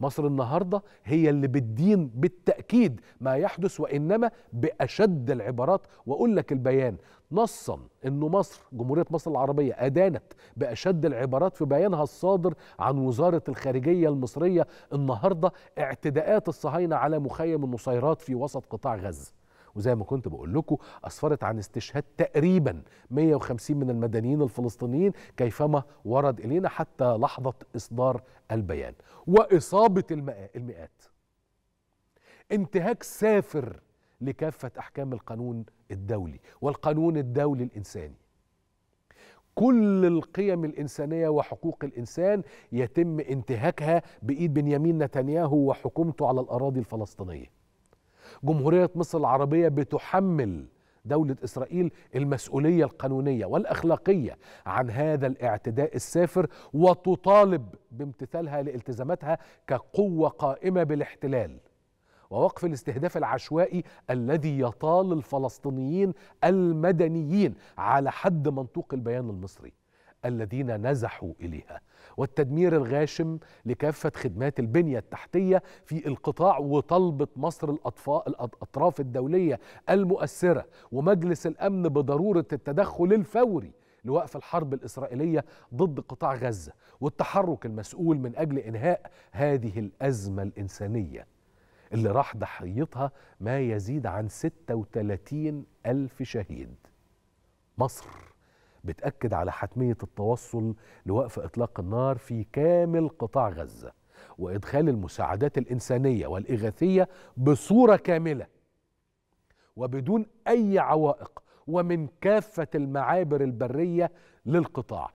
مصر النهارده هي اللي بتدين بالتاكيد ما يحدث وانما باشد العبارات واقول لك البيان نصا انه مصر جمهوريه مصر العربيه ادانت باشد العبارات في بيانها الصادر عن وزاره الخارجيه المصريه النهارده اعتداءات الصهاينه على مخيم النصيرات في وسط قطاع غزه وزي ما كنت بقول لكم اسفرت عن استشهاد تقريبا 150 من المدنيين الفلسطينيين كيفما ورد الينا حتى لحظه اصدار البيان واصابه المئات انتهاك سافر لكافه احكام القانون الدولي والقانون الدولي الانساني كل القيم الإنسانية وحقوق الإنسان يتم انتهاكها بإيد بنيامين نتنياهو وحكومته على الأراضي الفلسطينية جمهورية مصر العربية بتحمل دولة إسرائيل المسؤولية القانونية والأخلاقية عن هذا الاعتداء السافر وتطالب بامتثالها لالتزاماتها كقوة قائمة بالاحتلال ووقف الاستهداف العشوائي الذي يطال الفلسطينيين المدنيين على حد منطوق البيان المصري الذين نزحوا اليها والتدمير الغاشم لكافه خدمات البنيه التحتيه في القطاع وطلبه مصر الأطفاء الاطراف الدوليه المؤثره ومجلس الامن بضروره التدخل الفوري لوقف الحرب الاسرائيليه ضد قطاع غزه والتحرك المسؤول من اجل انهاء هذه الازمه الانسانيه اللي راح ضحيتها ما يزيد عن 36 ألف شهيد مصر بتأكد على حتمية التوصل لوقف إطلاق النار في كامل قطاع غزة وإدخال المساعدات الإنسانية والإغاثية بصورة كاملة وبدون أي عوائق ومن كافة المعابر البرية للقطاع